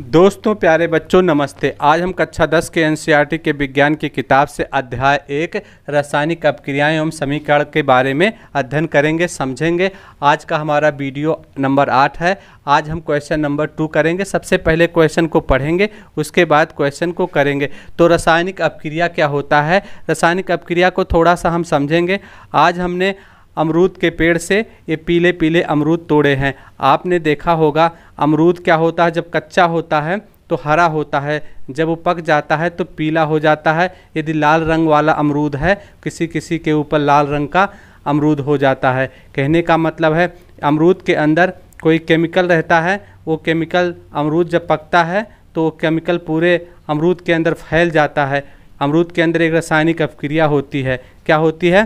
दोस्तों प्यारे बच्चों नमस्ते आज हम कक्षा 10 के एनसीईआरटी के विज्ञान की किताब से अध्याय एक रासायनिक अपक्रियाएं एवं समीकरण के बारे में अध्ययन करेंगे समझेंगे आज का हमारा वीडियो नंबर आठ है आज हम क्वेश्चन नंबर टू करेंगे सबसे पहले क्वेश्चन को पढ़ेंगे उसके बाद क्वेश्चन को करेंगे तो रासायनिक अपक्रिया क्या होता है रासायनिक अपक्रिया को थोड़ा सा हम समझेंगे आज हमने अमरूद के पेड़ से ये पीले पीले अमरूद तोड़े हैं आपने देखा होगा अमरूद क्या होता है जब कच्चा होता है तो हरा होता है जब वो पक जाता है तो पीला हो जाता है यदि लाल रंग वाला अमरूद है किसी किसी के ऊपर लाल रंग का अमरूद हो जाता है कहने का मतलब है अमरूद के अंदर कोई केमिकल रहता है वो केमिकल अमरूद जब पकता है तो वो केमिकल पूरे अमरूद के अंदर फैल जाता है अमरूद के अंदर एक रासायनिक अपक्रिया होती है क्या होती है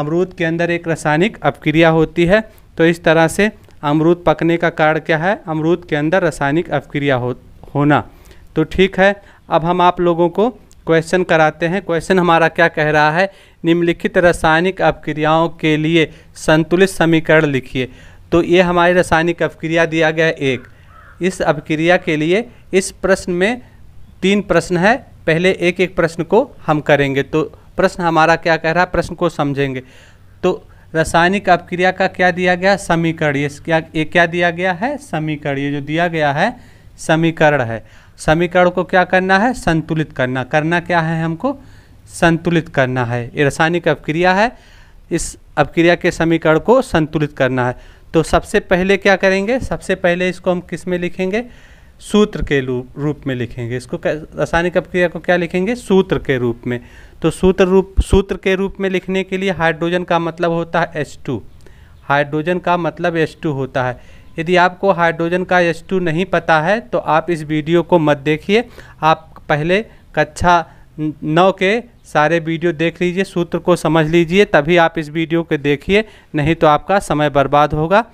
अमरूद के अंदर एक रासायनिक अपक्रिया होती है तो इस तरह से अमरूद पकने का कारण क्या है अमरूद के अंदर रासायनिक अपक्रिया हो होना तो ठीक है अब हम आप लोगों को क्वेश्चन कराते हैं क्वेश्चन हमारा क्या कह रहा है निम्नलिखित रासायनिक अपक्रियाओं के लिए संतुलित समीकरण लिखिए तो ये हमारी रासायनिक अपक्रिया दिया गया एक इस अपक्रिया के लिए इस प्रश्न में तीन प्रश्न है पहले एक एक प्रश्न को हम करेंगे तो प्रश्न हमारा क्या कह रहा है प्रश्न को समझेंगे तो रासायनिक अपक्रिया का क्या दिया गया समीकरण ये क्या ये क्या दिया गया है समीकरण ये जो दिया गया है समीकरण है समीकरण को क्या करना है संतुलित करना करना क्या है हमको संतुलित करना है ये रासायनिक अपक्रिया है इस अपक्रिया के समीकरण को संतुलित करना है तो सबसे पहले क्या करेंगे सबसे पहले इसको हम किस में लिखेंगे सूत्र के रूप में लिखेंगे इसको रासायनिक अपक्रिया को क्या लिखेंगे सूत्र के रूप में तो सूत्र रूप सूत्र के रूप में लिखने के लिए हाइड्रोजन का मतलब होता है H2 हाइड्रोजन का मतलब H2 होता है यदि आपको हाइड्रोजन का H2 नहीं पता है तो आप इस वीडियो को मत देखिए आप पहले कक्षा नौ के सारे वीडियो देख लीजिए सूत्र को समझ लीजिए तभी आप इस वीडियो को देखिए नहीं तो आपका समय बर्बाद होगा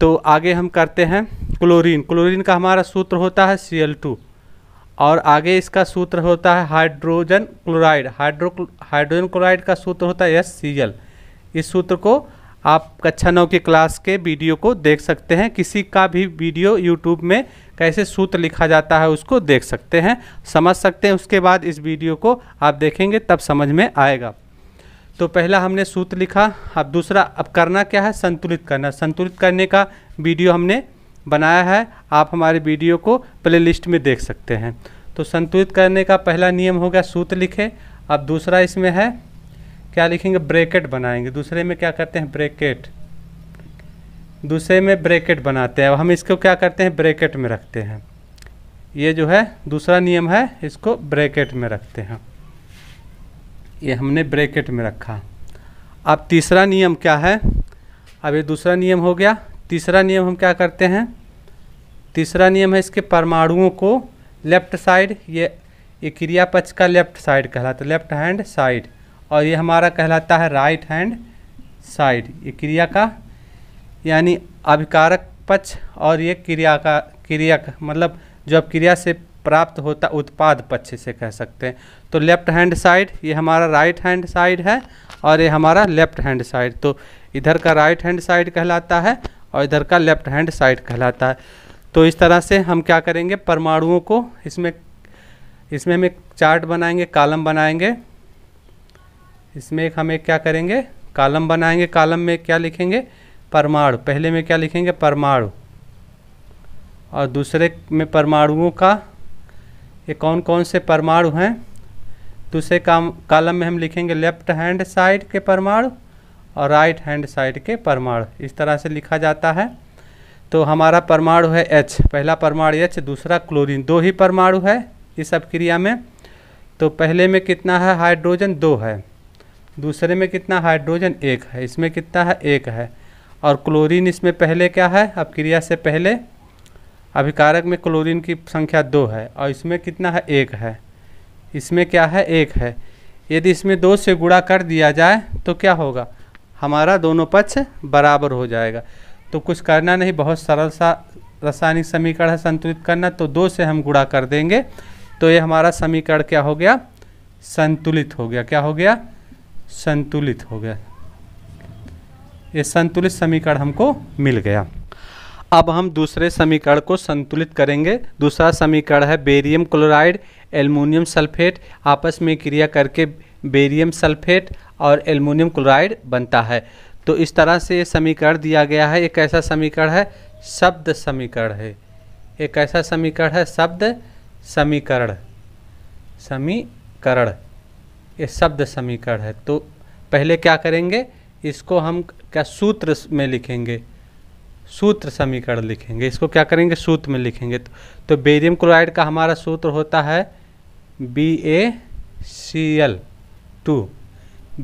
तो आगे हम करते हैं क्लोरीन क्लोरीन का हमारा सूत्र होता है सी एल टू और आगे इसका सूत्र होता है hydrogen chloride hydro hydrogen chloride का सूत्र होता है एस सी एल इस सूत्र को आप कक्षा नौ की क्लास के वीडियो को देख सकते हैं किसी का भी वीडियो यूट्यूब में कैसे सूत्र लिखा जाता है उसको देख सकते हैं समझ सकते हैं उसके बाद इस वीडियो को आप देखेंगे तब समझ में आएगा तो पहला हमने सूत्र लिखा अब दूसरा अब करना क्या है संतुलित करना संतुलित करने का वीडियो हमने बनाया है आप हमारे वीडियो को प्लेलिस्ट में देख सकते हैं तो संतुलित करने का पहला नियम हो गया सूत्र लिखें अब दूसरा इसमें है क्या लिखेंगे ब्रेकेट बनाएंगे दूसरे में क्या करते हैं ब्रेकेट दूसरे में ब्रेकेट बनाते हैं अब हम इसको क्या करते हैं ब्रेकेट में रखते हैं ये जो है दूसरा नियम है इसको ब्रेकेट में रखते हैं ये हमने ब्रेकेट में रखा अब तीसरा नियम क्या है अब ये दूसरा नियम हो गया तीसरा नियम हम क्या करते हैं तीसरा नियम है इसके परमाणुओं को लेफ्ट साइड ये ये क्रिया पक्ष का लेफ्ट साइड कहलाता है लेफ्ट हैंड साइड और ये हमारा कहलाता है राइट हैंड साइड ये क्रिया का यानी अभिकारक पक्ष और ये क्रिया का क्रिया का मतलब जो अब क्रिया से प्राप्त होता उत्पाद पक्ष से कह सकते हैं तो लेफ्ट हैंड साइड ये हमारा राइट हैंड साइड है और ये हमारा लेफ्ट हैंड साइड तो इधर का राइट हैंड साइड कहलाता है और इधर का लेफ्ट हैंड साइड कहलाता है तो इस तरह से हम क्या करेंगे परमाणुओं को इसमें इसमें हम एक चार्ट बनाएंगे कालम बनाएंगे इसमें एक हम एक क्या करेंगे कालम बनाएंगे कालम में क्या लिखेंगे परमाणु पहले में क्या लिखेंगे परमाणु और दूसरे में परमाणुओं का ये कौन कौन से परमाणु हैं दूसरे काम कालम में हम लिखेंगे लेफ्ट हैंड साइड के परमाणु और राइट हैंड साइड के परमाणु इस तरह से लिखा जाता है तो हमारा परमाणु है एच पहला परमाणु एच दूसरा क्लोरीन दो ही परमाणु है इस अपक्रिया में तो पहले में कितना है हाइड्रोजन दो है दूसरे में कितना हाइड्रोजन एक है इसमें कितना है एक है और क्लोरीन इसमें पहले क्या है अपक्रिया से पहले अभिकारक में क्लोरीन की संख्या दो है और इसमें कितना है एक है इसमें क्या है एक है यदि इसमें दो से गुणा कर दिया जाए तो क्या होगा हमारा दोनों पक्ष बराबर हो जाएगा तो कुछ करना नहीं बहुत सरल सा रासायनिक समीकरण है संतुलित करना तो दो से हम गुड़ा कर देंगे तो ये हमारा समीकरण क्या हो गया संतुलित हो गया क्या हो गया संतुलित हो गया ये संतुलित समीकरण हमको मिल गया अब हम दूसरे समीकरण को संतुलित करेंगे दूसरा समीकरण है बेरियम क्लोराइड एल्युमिनियम सल्फेट आपस में क्रिया करके बेरियम सल्फेट और एल्युमिनियम क्लोराइड बनता है तो इस तरह से ये समीकरण दिया गया है ये कैसा समीकरण है शब्द समीकरण है ये कैसा समीकरण है शब्द समीकरण समीकरण ये शब्द समीकरण है तो पहले क्या करेंगे इसको हम क्या सूत्र में लिखेंगे सूत्र समीकरण लिखेंगे इसको क्या करेंगे सूत्र में लिखेंगे तो, तो बेरियम क्लोराइड का हमारा सूत्र होता है B A C L two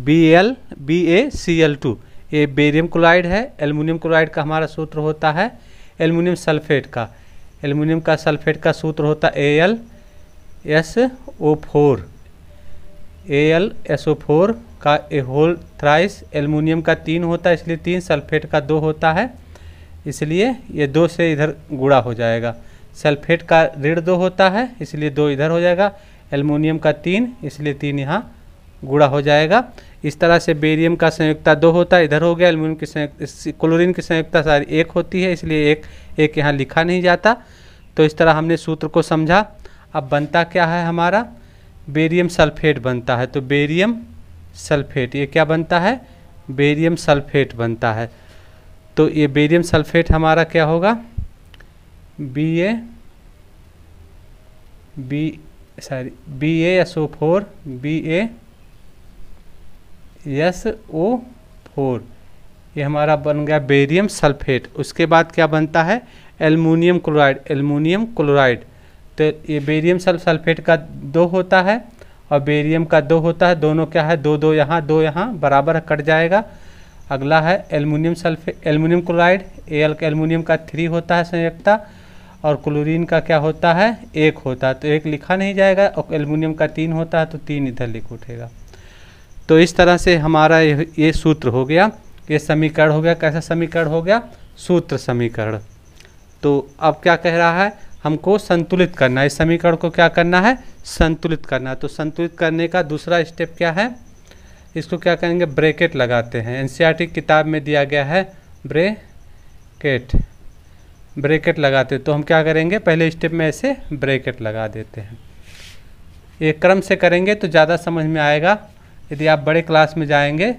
B L B A C L two ये बेरियम क्लोराइड है एलमिनियम क्लोराइड का हमारा सूत्र होता है एलमिनियम सल्फेट का एलमिनियम का सल्फेट का सूत्र होता है A L S O four A L S O four का ए होल थ्राइस एलमिनियम का तीन होता है इसलिए तीन सल्फेट का दो होता है इसलिए ये दो से इधर गुड़ा हो जाएगा सल्फेट का ऋण दो होता है इसलिए दो इधर हो जाएगा एलमिनियम का तीन इसलिए तीन यहाँ गुड़ा हो जाएगा इस तरह से बेरियम का संयुक्ता दो होता है इधर हो गया एल्यूमिनियम की संयुक्त क्लोरीन की संयुक्ता सारी एक होती है इसलिए एक एक यहाँ लिखा नहीं जाता तो इस तरह हमने सूत्र को समझा अब बनता क्या है हमारा बेरियम सल्फेट बनता है तो बेरियम सल्फेट ये क्या बनता है बेरियम सल्फेट बनता है तो ये बेरियम सल्फेट हमारा क्या होगा B A B sorry B S O four B A S O four ये हमारा बन गया बेरियम सल्फेट उसके बाद क्या बनता है एलमोनियम क्लोराइड एलमिनियम क्लोराइड तो ये बेरियम सल्फेट का दो होता है और बेरियम का दो होता है दोनों क्या है दो दो यहाँ दो यहाँ बराबर कट जाएगा अगला है aluminium sulphate aluminium chloride L aluminium का थ्री होता है संयुक्ता और क्लोरीन का क्या होता है एक होता है तो एक लिखा नहीं जाएगा और एलमिनियम का तीन होता है तो तीन इधर लिख उठेगा तो इस तरह से हमारा ये सूत्र हो गया ये समीकरण हो गया कैसा समीकरण हो गया सूत्र समीकरण तो अब क्या कह रहा है हमको संतुलित करना इस समीकरण को क्या करना है संतुलित करना है तो संतुलित करने का दूसरा स्टेप क्या है इसको क्या करेंगे ब्रेकेट लगाते हैं एन किताब में दिया गया है ब्रेकेट ब्रेकेट लगाते तो हम क्या करेंगे पहले स्टेप में ऐसे ब्रेकेट लगा देते हैं ये क्रम से करेंगे तो ज़्यादा समझ में आएगा यदि आप बड़े क्लास में जाएंगे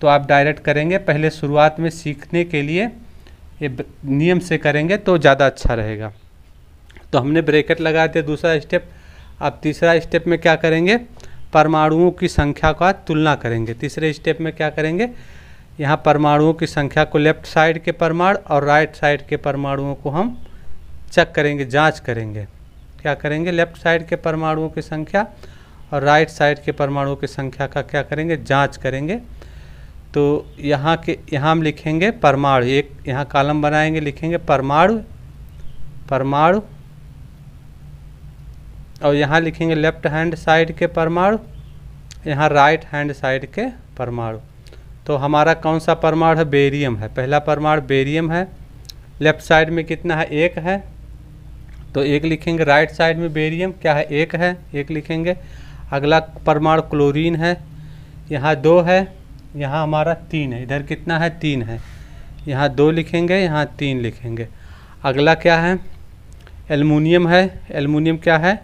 तो आप डायरेक्ट करेंगे पहले शुरुआत में सीखने के लिए ये नियम से करेंगे तो ज़्यादा अच्छा रहेगा तो हमने ब्रेकेट लगा दिया दूसरा स्टेप अब तीसरा स्टेप में क्या करेंगे परमाणुओं की संख्या का तुलना करेंगे तीसरे स्टेप में क्या करेंगे यहाँ परमाणुओं की संख्या को लेफ्ट साइड के परमाणु और राइट साइड के परमाणुओं को हम चेक करेंगे जांच करेंगे क्या करेंगे लेफ्ट साइड के परमाणुओं की संख्या और राइट साइड के परमाणुओं की संख्या का क्या करेंगे जांच करेंगे तो यहाँ के यहाँ हम लिखेंगे परमाणु एक यहाँ कॉलम बनाएंगे लिखेंगे परमाणु परमाणु और यहाँ लिखेंगे लेफ्ट हैंड साइड के परमाणु यहाँ राइट हैंड साइड के परमाणु तो हमारा कौन सा परमाणु है बेरियम है पहला परमाणु बेरियम है लेफ्ट साइड में कितना है एक है तो एक लिखेंगे राइट साइड में बेरियम क्या है एक है एक लिखेंगे अगला परमाणु क्लोरीन है यहाँ दो है यहाँ हमारा तीन है इधर कितना है तीन है यहाँ दो लिखेंगे यहाँ तीन लिखेंगे अगला क्या है एलमिनियम है एलमिनियम क्या है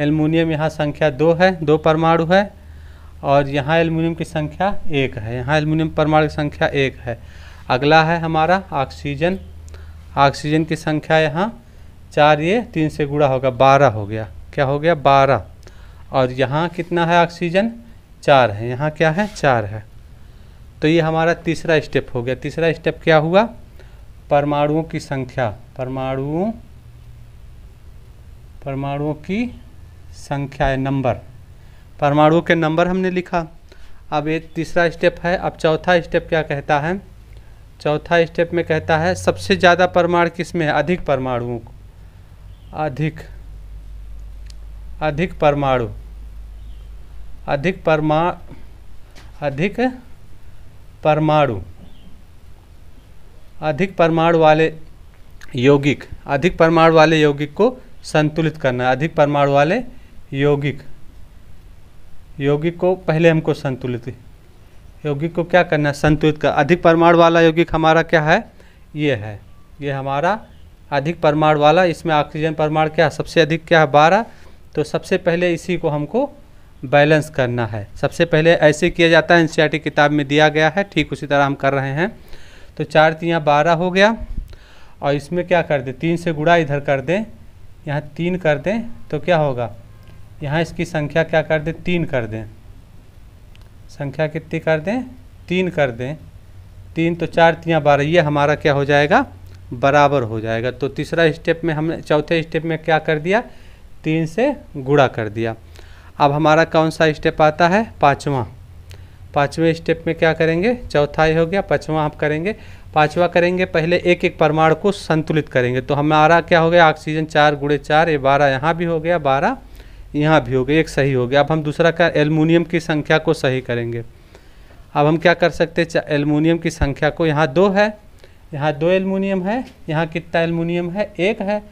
एलमिनियम यहाँ संख्या दो है दो परमाणु है और यहाँ एलमिनियम की संख्या एक है यहाँ एलमिनियम परमाणु की संख्या एक है अगला है हमारा ऑक्सीजन ऑक्सीजन की संख्या यहाँ चार ये तीन से गुड़ा होगा बारह हो गया क्या हो गया बारह और यहाँ कितना है ऑक्सीजन चार है यहाँ क्या है चार है तो ये हमारा तीसरा स्टेप हो गया तीसरा स्टेप क्या हुआ परमाणुओं की संख्या परमाणुओं परमाणुओं की संख्या है नंबर परमाणुओं के नंबर हमने लिखा अब एक तीसरा स्टेप है अब चौथा स्टेप क्या कहता है चौथा स्टेप में कहता है सबसे ज़्यादा परमाणु किस में है अधिक परमाणुओं को अधिक अधिक परमाणु अधिक परमा अधिक परमाणु अधिक परमाणु वाले यौगिक अधिक परमाणु वाले यौगिक को संतुलित करना अधिक परमाणु वाले यौगिक यौगिक को पहले हमको संतुलित यौगिक को क्या करना है संतुलित कर अधिक परमाणु वाला यौगिक हमारा क्या है ये है ये हमारा अधिक परमाणु वाला इसमें ऑक्सीजन परमाणु क्या सबसे अधिक क्या है बारह तो सबसे पहले इसी को हमको बैलेंस करना है सबसे पहले ऐसे किया जाता है एन किताब में दिया गया है ठीक उसी तरह हम कर रहे हैं तो चार तियाँ बारह हो गया और इसमें क्या कर दें तीन से गुड़ा इधर कर दें यहाँ तीन कर दें तो क्या होगा यहाँ इसकी संख्या क्या कर दें तीन कर दें संख्या कितनी कर दें तीन कर दें तीन तो चार तियाँ बारह ये हमारा क्या हो जाएगा बराबर हो जाएगा तो तीसरा स्टेप में हमने चौथे स्टेप में क्या कर दिया तीन से गुड़ा कर दिया अब हमारा कौन सा स्टेप आता है पाँचवा पाँचवें स्टेप में क्या करेंगे चौथाई हो गया पाँचवा आप करेंगे पाँचवा करेंगे पहले एक एक परमाणु को संतुलित करेंगे तो हमारा क्या हो गया ऑक्सीजन चार गुड़े चार ये बारह यहाँ भी हो गया बारह यहाँ भी हो गया एक सही हो गया अब हम दूसरा क्या एलमिनियम की संख्या को सही करेंगे अब हम क्या कर सकते हैं एलमिनियम की संख्या को यहाँ दो है यहाँ दो एलमिनियम है यहाँ कितना एलमिनियम है एक है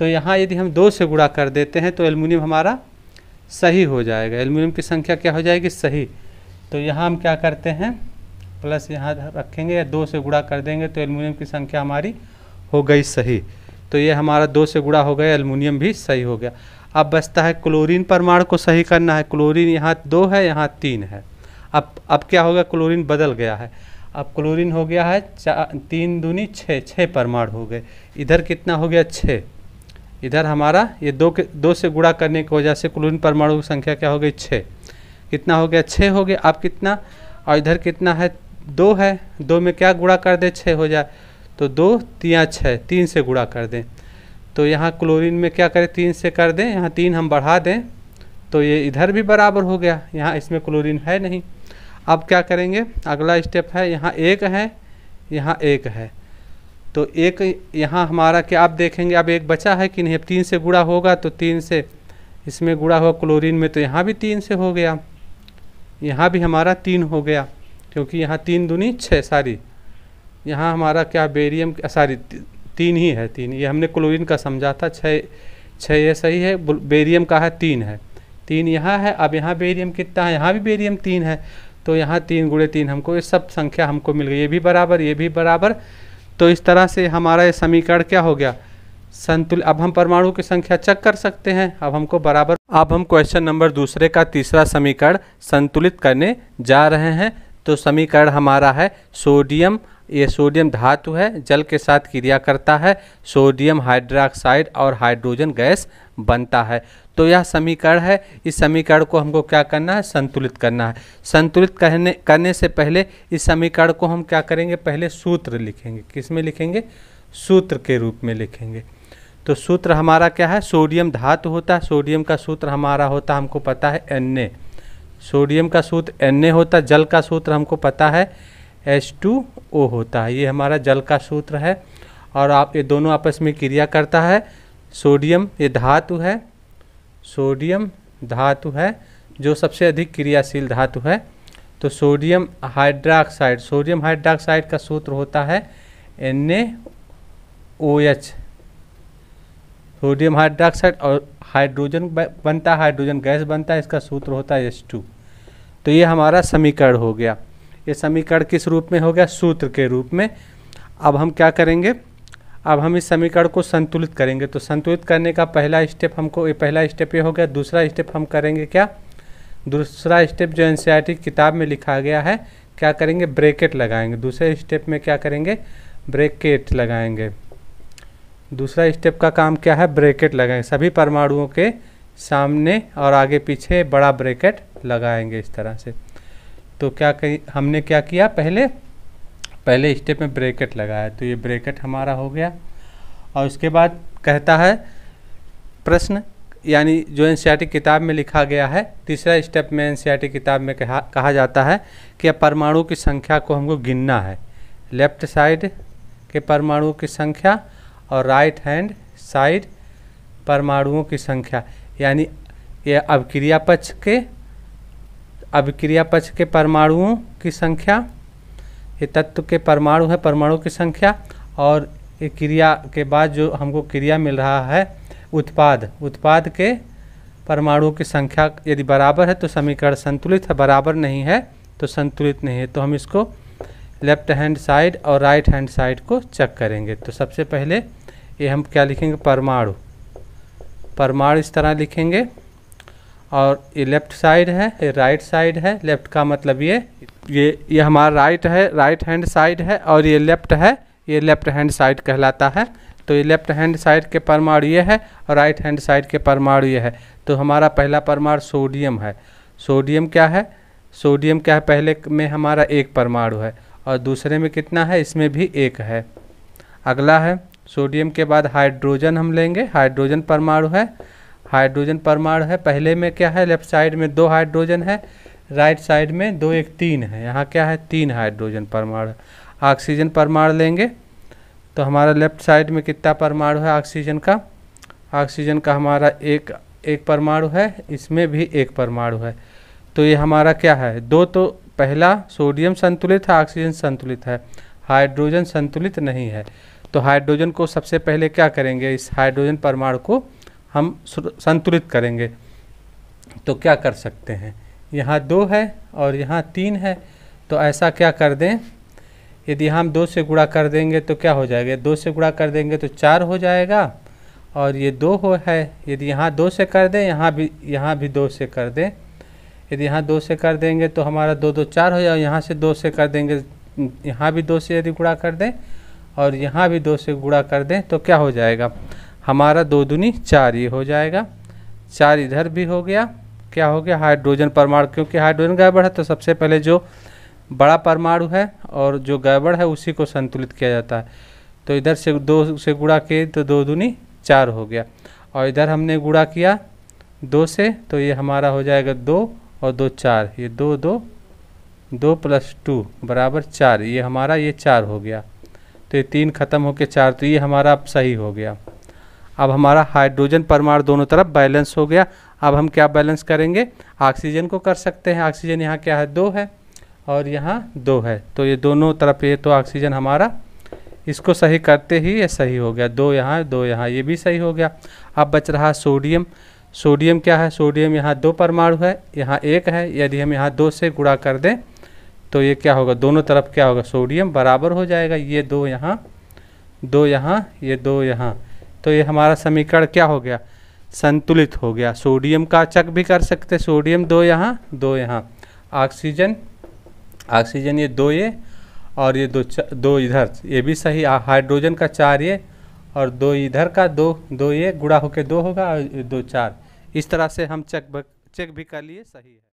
तो यहाँ यदि हम दो से गुणा कर देते हैं तो एल्युमिनियम हमारा सही हो जाएगा एल्युमिनियम की संख्या क्या हो जाएगी सही तो यहाँ हम क्या करते हैं प्लस यहाँ रखेंगे या दो से गुणा कर देंगे तो एल्युमिनियम की संख्या हमारी हो गई सही तो ये हमारा दो से गुणा हो गया एल्युमिनियम भी सही हो गया अब बचता है क्लोरीन परमाणु को सही करना है क्लोरीन यहाँ दो है यहाँ तीन है अब अब क्या होगा क्लोरीन बदल गया है अब क्लोरीन हो गया है तीन दूनी छः छः परमाणु हो गए इधर कितना हो गया छः इधर हमारा ये दो के दो से गुड़ा करने की वजह से क्लोरीन परमाणु संख्या क्या हो गई छः कितना हो गया छः हो गया आप कितना और इधर कितना है दो है दो में क्या गुड़ा कर दें छः हो जाए तो दो तिया छः तीन से गुड़ा कर दें तो यहाँ क्लोरीन में क्या करें तीन से कर दें यहाँ तीन हम बढ़ा दें तो ये इधर भी बराबर हो गया यहाँ इसमें क्लोरीन है नहीं अब क्या करेंगे अगला स्टेप है यहाँ एक है यहाँ एक है तो एक यहाँ हमारा कि आप देखेंगे अब एक बचा है कि नहीं अब तीन से गुड़ा होगा तो तीन से इसमें गुड़ा हुआ क्लोरीन में तो यहाँ भी तीन से हो गया यहाँ भी हमारा तीन हो गया क्योंकि यहाँ तीन दूनी छः सारी यहाँ हमारा क्या बेरियम सारी तीन ही है तीन ये हमने क्लोरीन का समझा था छः छः ये सही है बेरियम का है तीन है तीन यहाँ है अब यहाँ बेरियम कितना है यहाँ भी बेरियम तीन है तो यहाँ तीन गुड़े तीन हमको ये सब संख्या हमको मिल गई ये भी बराबर ये भी बराबर तो इस तरह से हमारा ये समीकरण क्या हो गया संतुल अब हम परमाणु की संख्या चेक कर सकते हैं अब हमको बराबर अब हम क्वेश्चन नंबर दूसरे का तीसरा समीकरण संतुलित करने जा रहे हैं तो समीकरण हमारा है सोडियम ये सोडियम धातु है जल के साथ क्रिया करता है सोडियम हाइड्रोक्साइड और हाइड्रोजन गैस बनता है तो यह समीकरण है इस समीकरण को हमको क्या करना है संतुलित करना है संतुलित करने करने से पहले इस समीकरण को हम क्या करेंगे पहले सूत्र लिखेंगे किस में लिखेंगे सूत्र के रूप में लिखेंगे तो सूत्र हमारा क्या है सोडियम धातु होता है सोडियम का सूत्र हमारा होता है हमको पता है एन सोडियम का सूत्र एन होता है जल का सूत्र हमको पता है एच टू ओ होता है ये हमारा जल का सूत्र है और आप ये दोनों आपस में क्रिया करता है सोडियम ये धातु है सोडियम धातु है जो सबसे अधिक क्रियाशील धातु है तो सोडियम हाइड्राक्साइड सोडियम हाइड्राक्साइड का सूत्र होता है NaOH सोडियम हाइड्राक्साइड और हाइड्रोजन बनता है हाइड्रोजन गैस बनता है इसका सूत्र होता है H2 तो ये हमारा समीकरण हो गया ये समीकरण किस रूप में हो गया सूत्र के रूप में अब हम क्या करेंगे अब हम इस समीकरण को संतुलित करेंगे तो संतुलित करने का पहला स्टेप हमको ये पहला स्टेप ये हो गया दूसरा स्टेप हम करेंगे क्या दूसरा स्टेप जो एन किताब में लिखा गया है क्या करेंगे ब्रेकेट लगाएंगे दूसरे स्टेप में क्या करेंगे ब्रेकेट लगाएंगे दूसरा स्टेप का काम क्या है ब्रेकेट लगाएंगे सभी परमाणुओं के सामने और आगे पीछे बड़ा ब्रेकेट लगाएंगे इस तरह से तो क्या कही हमने क्या किया पहले पहले स्टेप में ब्रेकेट लगाया तो ये ब्रेकेट हमारा हो गया और उसके बाद कहता है प्रश्न यानी जो एन किताब में लिखा गया है तीसरा स्टेप में एन किताब में कहा कहा जाता है कि परमाणु की संख्या को हमको गिनना है लेफ्ट साइड के परमाणुओं की संख्या और राइट हैंड साइड परमाणुओं की संख्या यानी ये अभिक्रिया पक्ष के अभिक्रिया पक्ष के परमाणुओं की संख्या ये तत्व के परमाणु है परमाणु की संख्या और ये क्रिया के बाद जो हमको क्रिया मिल रहा है उत्पाद उत्पाद के परमाणुओं की संख्या यदि बराबर है तो समीकरण संतुलित है बराबर नहीं है तो संतुलित नहीं है तो हम इसको लेफ्ट हैंड साइड और राइट हैंड साइड को चेक करेंगे तो सबसे पहले ये हम क्या लिखेंगे परमाणु परमाणु इस तरह लिखेंगे और ये लेफ्ट साइड है ये राइट साइड है लेफ्ट का मतलब ये ये ये हमारा राइट है राइट हैंड साइड है और ये लेफ्ट है ये लेफ्ट हैंड साइड कहलाता है तो ये लेफ्ट हैंड साइड के परमाणु ये है और राइट हैंड साइड के परमाणु ये है तो हमारा पहला परमाणु सोडियम है सोडियम क्या है सोडियम क्या है पहले में हमारा एक परमाणु है और दूसरे में कितना है इसमें भी एक है अगला है सोडियम के बाद हाइड्रोजन हम लेंगे हाइड्रोजन परमाणु है हाइड्रोजन परमाणु है पहले में क्या है लेफ्ट साइड में दो हाइड्रोजन है राइट साइड में दो एक तीन है यहाँ क्या है तीन हाइड्रोजन परमाणु ऑक्सीजन परमाणु लेंगे तो हमारा लेफ्ट साइड में कितना परमाणु है ऑक्सीजन का ऑक्सीजन का हमारा एक एक परमाणु है इसमें भी एक परमाणु है तो ये हमारा क्या है दो तो पहला सोडियम संतुलित है ऑक्सीजन संतुलित है हाइड्रोजन संतुलित नहीं है तो हाइड्रोजन को सबसे पहले क्या करेंगे इस हाइड्रोजन परमाणु को हम संतुलित करेंगे तो क्या कर सकते हैं यहाँ दो है और यहाँ तीन है तो ऐसा क्या कर दें यदि हम दो से गुणा कर देंगे तो क्या हो जाएगा दो से गुणा कर देंगे तो चार हो जाएगा और ये दो हो है यदि यहाँ दो से कर दें यहाँ भी यहाँ भी दो से कर दें यदि यहाँ दो से कर देंगे तो हमारा दो दो चार हो जाए यहाँ से दो से कर देंगे यहाँ भी दो से यदि गुणा कर दें और यहाँ भी दो से गुणा कर दें तो क्या हो जाएगा हमारा दो दुनी चार ये हो जाएगा चार इधर भी हो गया क्या हो गया हाइड्रोजन परमाणु क्योंकि हाइड्रोजन गड़बड़ है तो सबसे पहले जो बड़ा परमाणु है और जो गड़बड़ है उसी को संतुलित किया जाता है तो इधर से दो से गुड़ा किए तो दो दूनी चार हो गया और इधर हमने गुड़ा किया दो से तो ये हमारा हो जाएगा दो और दो चार ये दो दो दो प्लस टू बराबर चार ये हमारा ये चार हो गया तो ये तीन खत्म होकर चार तो ये हमारा अब सही हो गया अब हमारा हाइड्रोजन परमाणु दोनों तरफ बैलेंस हो गया अब हम क्या बैलेंस करेंगे ऑक्सीजन को कर सकते हैं ऑक्सीजन यहाँ क्या है दो है और यहाँ दो है तो ये दोनों तरफ ये तो ऑक्सीजन हमारा इसको सही करते ही ये सही हो गया दो यहाँ दो यहाँ ये भी सही हो गया अब बच रहा सोडियम सोडियम क्या है सोडियम यहाँ दो परमाणु है यहाँ एक है यदि हम यहाँ दो से गुड़ा कर दें तो ये क्या होगा दोनों तरफ क्या होगा सोडियम बराबर हो जाएगा ये दो यहाँ दो यहाँ ये दो यहाँ तो ये हमारा समीकरण क्या हो गया संतुलित हो गया सोडियम का चक भी कर सकते सोडियम दो यहाँ दो यहाँ ऑक्सीजन ऑक्सीजन ये दो ये और ये दो दो इधर ये भी सही हाइड्रोजन का चार ये और दो इधर का दो दो ये गुड़ा होके दो होगा और दो चार इस तरह से हम चेक चेक भी कर लिए सही है